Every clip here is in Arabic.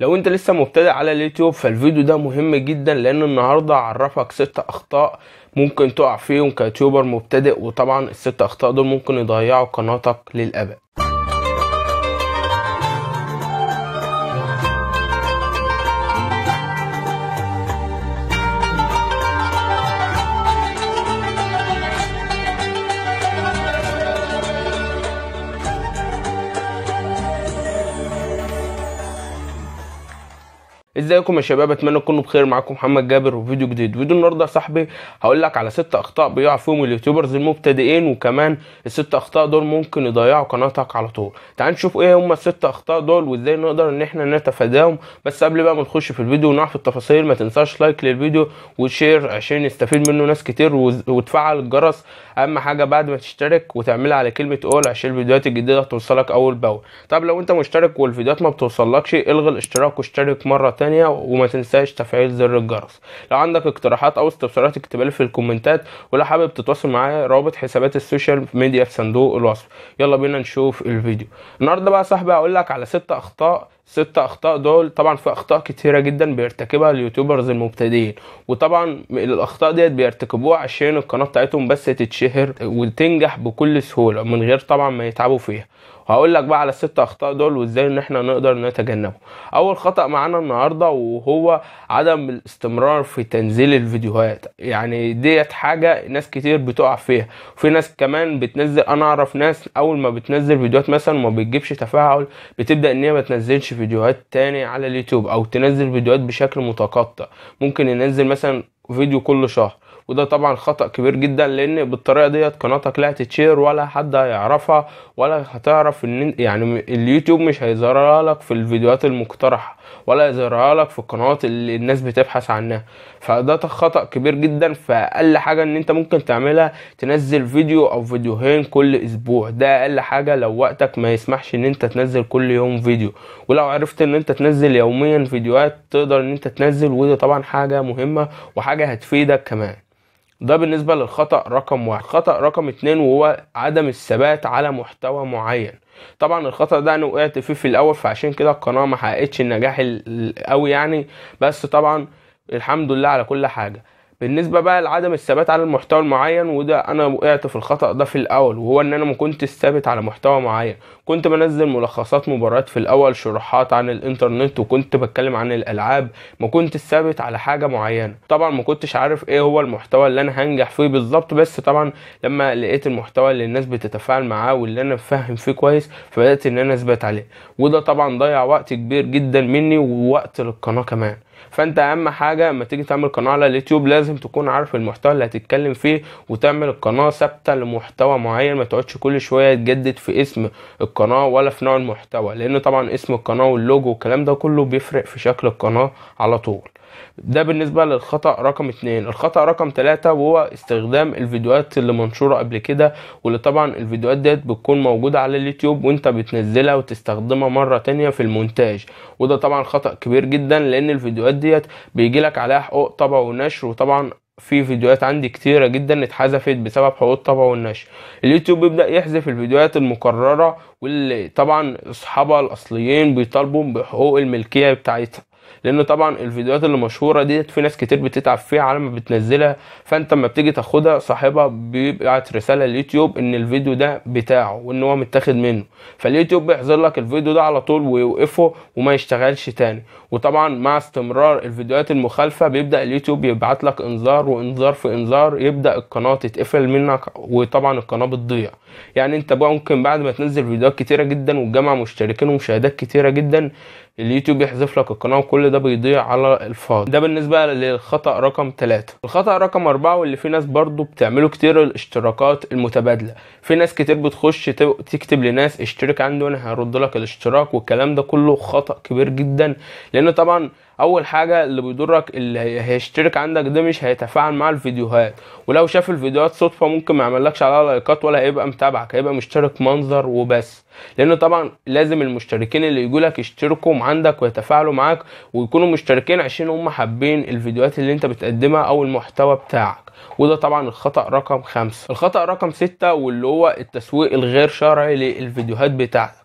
لو انت لسه مبتدئ على اليوتيوب فالفيديو ده مهم جدا لان النهارده هعرفك ست اخطاء ممكن تقع فيهم كيوتيوبر مبتدئ وطبعا الست اخطاء دول ممكن يضيعوا قناتك للابد ازيكم يا شباب اتمنى تكونوا بخير معاكم محمد جابر وفيديو جديد فيديو النهارده يا صاحبي هقول لك على ست اخطاء بيقع فيهم اليوتيوبرز المبتدئين وكمان الست اخطاء دول ممكن يضيعوا قناتك على طول تعال نشوف ايه هم الست اخطاء دول وازاي نقدر ان احنا نتفاداهم بس قبل بقى ما نخش في الفيديو ونعرف التفاصيل ما تنساش لايك للفيديو وشير عشان يستفيد منه ناس كتير وتفعل الجرس اهم حاجه بعد ما تشترك وتعملها على كلمه اول عشان الفيديوهات الجديده توصلك اول باول طب لو انت مشترك والفيديوهات ما بتوصلكش الغي الاشتراك واشترك مره تانية تانية وما تنساش تفعيل زر الجرس لو عندك اقتراحات او استفسارات اكتبها في الكومنتات ولو حابب تتواصل معايا رابط حسابات السوشيال ميديا في صندوق الوصف يلا بينا نشوف الفيديو النهارده بقى صاحبي هقول لك على ست اخطاء ست اخطاء دول طبعا في اخطاء كتيره جدا بيرتكبها اليوتيوبرز المبتدئين وطبعا الاخطاء ديت بيرتكبوها عشان القناه بتاعتهم بس تتشهر وتنجح بكل سهوله من غير طبعا ما يتعبوا فيها وهقول لك بقى على الست اخطاء دول وازاي ان احنا نقدر نتجنبه اول خطا معانا النهارده وهو عدم الاستمرار في تنزيل الفيديوهات يعني ديت حاجه ناس كتير بتقع فيها وفي ناس كمان بتنزل انا اعرف ناس اول ما بتنزل فيديوهات مثلا وما بتجيبش تفاعل بتبدا ان هي ما تنزلش فيديوهات تاني على اليوتيوب او تنزل فيديوهات بشكل متقطع ممكن ينزل مثلا فيديو كل شهر وده طبعا خطا كبير جدا لان بالطريقه ديت قناتك لا تتشير ولا حد هيعرفها ولا هتعرف ان يعني اليوتيوب مش هيظهرها لك في الفيديوهات المقترحه ولا يظهرها لك في القنوات اللي الناس بتبحث عنها فده خطا كبير جدا فاقل حاجه ان انت ممكن تعملها تنزل فيديو او فيديوهين كل اسبوع ده اقل حاجه لو وقتك ما يسمحش ان انت تنزل كل يوم فيديو ولو عرفت ان انت تنزل يوميا فيديوهات تقدر ان انت تنزل ودي طبعا حاجه مهمه وحاجه هتفيدك كمان ده بالنسبة للخطأ رقم واحد خطأ رقم اتنين وهو عدم الثبات على محتوى معين طبعا الخطأ ده انا وقعت فيه في الاول فعشان كده القناة ما حققتش النجاح قوي يعني بس طبعا الحمد لله على كل حاجة بالنسبه بقى لعدم الثبات على المحتوى المعين وده انا وقعت في الخطا ده في الاول وهو ان انا ما كنتش ثابت على محتوى معين كنت بنزل ملخصات مباريات في الاول شروحات عن الانترنت وكنت بتكلم عن الالعاب ما كنتش ثابت على حاجه معينه طبعا ما كنتش عارف ايه هو المحتوى اللي انا هنجح فيه بالظبط بس طبعا لما لقيت المحتوى اللي الناس بتتفاعل معاه واللي انا فاهم فيه كويس فبدات ان انا اثبت عليه وده طبعا ضيع وقت كبير جدا مني ووقت للقناه كمان فانت اهم حاجه لما تيجي تعمل قناه على اليوتيوب لازم تكون عارف المحتوى اللي هتتكلم فيه وتعمل القناه ثابته لمحتوى معين ما تقعدش كل شويه تجدد في اسم القناه ولا في نوع المحتوى لان طبعا اسم القناه واللوجو والكلام ده كله بيفرق في شكل القناه على طول ده بالنسبة للخطأ رقم اتنين الخطأ رقم تلاتة وهو استخدام الفيديوهات اللي منشورة قبل كده واللي طبعا الفيديوهات ديت بتكون موجودة على اليوتيوب وانت بتنزلها وتستخدمها مرة تانية في المونتاج وده طبعا خطأ كبير جدا لان الفيديوهات ديت بيجيلك عليها حقوق طبع ونشر وطبعا في فيديوهات عندي كتيرة جدا اتحذفت بسبب حقوق الطبع والنشر اليوتيوب بيبدأ يحذف الفيديوهات المكررة واللي طبعا اصحابها الاصليين بيطالبوا بحقوق الملكية بتاعتها لان طبعا الفيديوهات اللي مشهوره ديت في ناس كتير بتتعب فيها على ما بتنزلها فانت اما بتيجي تاخدها صاحبها بيبعت رساله لليوتيوب ان الفيديو ده بتاعه وان هو متاخد منه فاليوتيوب بيحظر لك الفيديو ده على طول ويوقفه وما يشتغلش تاني وطبعا مع استمرار الفيديوهات المخالفه بيبدا اليوتيوب يبعت لك انذار وانذار في انذار يبدا القناه تتقفل منك وطبعا القناه بتضيع يعني انت بقى ممكن بعد ما تنزل فيديوهات كتيره جدا وتجمع مشتركين ومشاهدات كتيره جدا اليوتيوب يحذف لك القناه وكل ده بيضيع على الفاضي ده بالنسبه للخطا رقم 3 الخطا رقم 4 واللي في ناس برضو بتعمله كتير الاشتراكات المتبادله في ناس كتير بتخش تكتب لناس اشترك عندي وانا هرد لك الاشتراك والكلام ده كله خطا كبير جدا لان طبعا اول حاجه اللي بيضرك اللي هيشترك عندك ده مش هيتفاعل مع الفيديوهات ولو شاف الفيديوهات صدفه ممكن ما يعملكش عليها لايكات ولا هيبقى متابعك هيبقى مشترك منظر وبس لان طبعا لازم المشتركين اللي لك يشتركوا عندك ويتفاعلوا معاك ويكونوا مشتركين عشان هم حابين الفيديوهات اللي انت بتقدمها او المحتوى بتاعك وده طبعا الخطأ رقم خمسة الخطأ رقم ستة واللي هو التسويق الغير شرعي للفيديوهات بتاعتك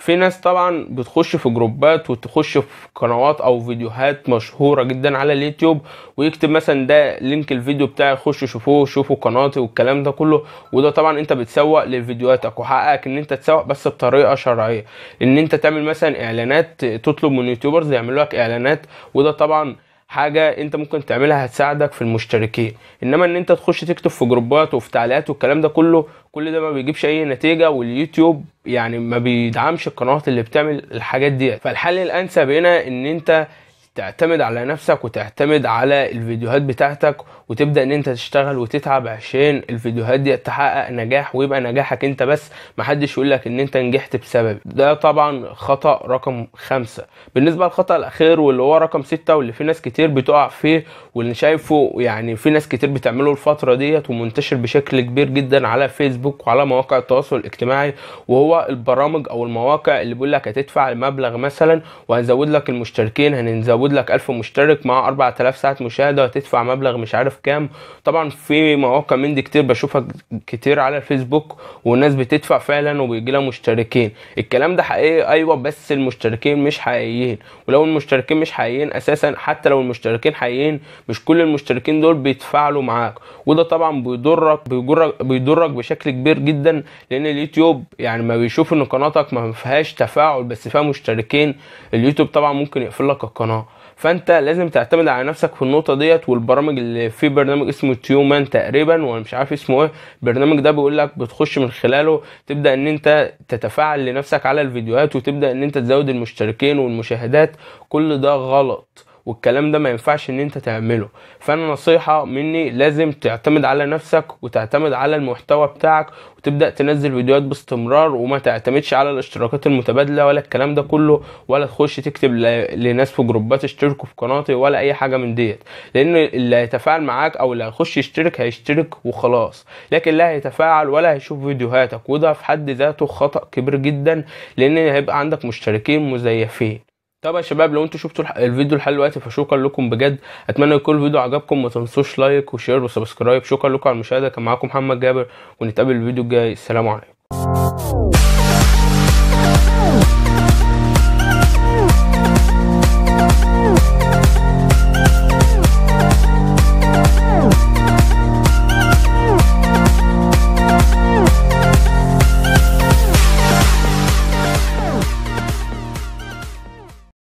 في ناس طبعا بتخش في جروبات وتخش في قنوات او فيديوهات مشهوره جدا على اليوتيوب ويكتب مثلا ده لينك الفيديو بتاعي خشوا شوفوه شوفوا قناتي والكلام ده كله وده طبعا انت بتسوق لفيديوهاتك وحقك ان انت تسوق بس بطريقه شرعيه ان انت تعمل مثلا اعلانات تطلب من يوتيوبرز يعملوا لك اعلانات وده طبعا حاجه انت ممكن تعملها هتساعدك في المشتركين انما ان انت تخش تكتب في جروبات وفي تعليقات والكلام ده كله كل ده ما بيجيبش اي نتيجه واليوتيوب يعني ما بيدعمش القنوات اللي بتعمل الحاجات دي فالحل الانسب هنا ان انت تعتمد على نفسك وتعتمد على الفيديوهات بتاعتك وتبدا ان انت تشتغل وتتعب عشان الفيديوهات دي تحقق نجاح ويبقى نجاحك انت بس محدش يقول لك ان انت نجحت بسبب ده طبعا خطا رقم خمسة بالنسبه للخطا الاخير واللي هو رقم ستة واللي في ناس كتير بتقع فيه واللي شايفه يعني في ناس كتير بتعمله الفتره ديت ومنتشر بشكل كبير جدا على فيسبوك وعلى مواقع التواصل الاجتماعي وهو البرامج او المواقع اللي بيقول لك هتدفع مبلغ مثلا وهنزود لك المشتركين هننزود هزود لك 1000 مشترك مع 4000 ساعه مشاهده هتدفع مبلغ مش عارف كام طبعا في مواقع من دي كتير بشوفها كتير على الفيسبوك والناس بتدفع فعلا وبيجي لها مشتركين الكلام ده حقيقي ايوه بس المشتركين مش حقيقيين ولو المشتركين مش حقيقيين اساسا حتى لو المشتركين حقيقيين مش كل المشتركين دول بيتفاعلوا معاك وده طبعا بيضرك بيضرك بيضرك بشكل كبير جدا لان اليوتيوب يعني ما بيشوف ان قناتك ما فيهاش تفاعل بس فيها مشتركين اليوتيوب طبعا ممكن يقفل لك القناه فانت لازم تعتمد على نفسك في النقطه ديت والبرامج اللي في برنامج اسمه تيومان تقريبا وانا مش عارف اسمه ايه البرنامج ده بيقول لك بتخش من خلاله تبدا ان انت تتفاعل لنفسك على الفيديوهات وتبدا ان انت تزود المشتركين والمشاهدات كل ده غلط والكلام ده ما ينفعش ان انت تعمله فانا نصيحه مني لازم تعتمد على نفسك وتعتمد على المحتوى بتاعك وتبدا تنزل فيديوهات باستمرار وما تعتمدش على الاشتراكات المتبادله ولا الكلام ده كله ولا تخش تكتب لناس في جروبات اشتركوا في قناتي ولا اي حاجه من ديت لان اللي هيتفاعل معاك او اللي هيخش يشترك هيشترك وخلاص لكن لا هيتفاعل ولا هيشوف فيديوهاتك وده في حد ذاته خطا كبير جدا لان هيبقى عندك مشتركين مزيفين طب يا شباب لو انتوا شفتوا الفيديو لحد دلوقتي فشكرا لكم بجد اتمنى يكون الفيديو عجبكم ما تنسوش لايك وشير وسبسكرايب شكرا لكم على المشاهده كان معاكم محمد جابر ونتقابل الفيديو الجاي السلام عليكم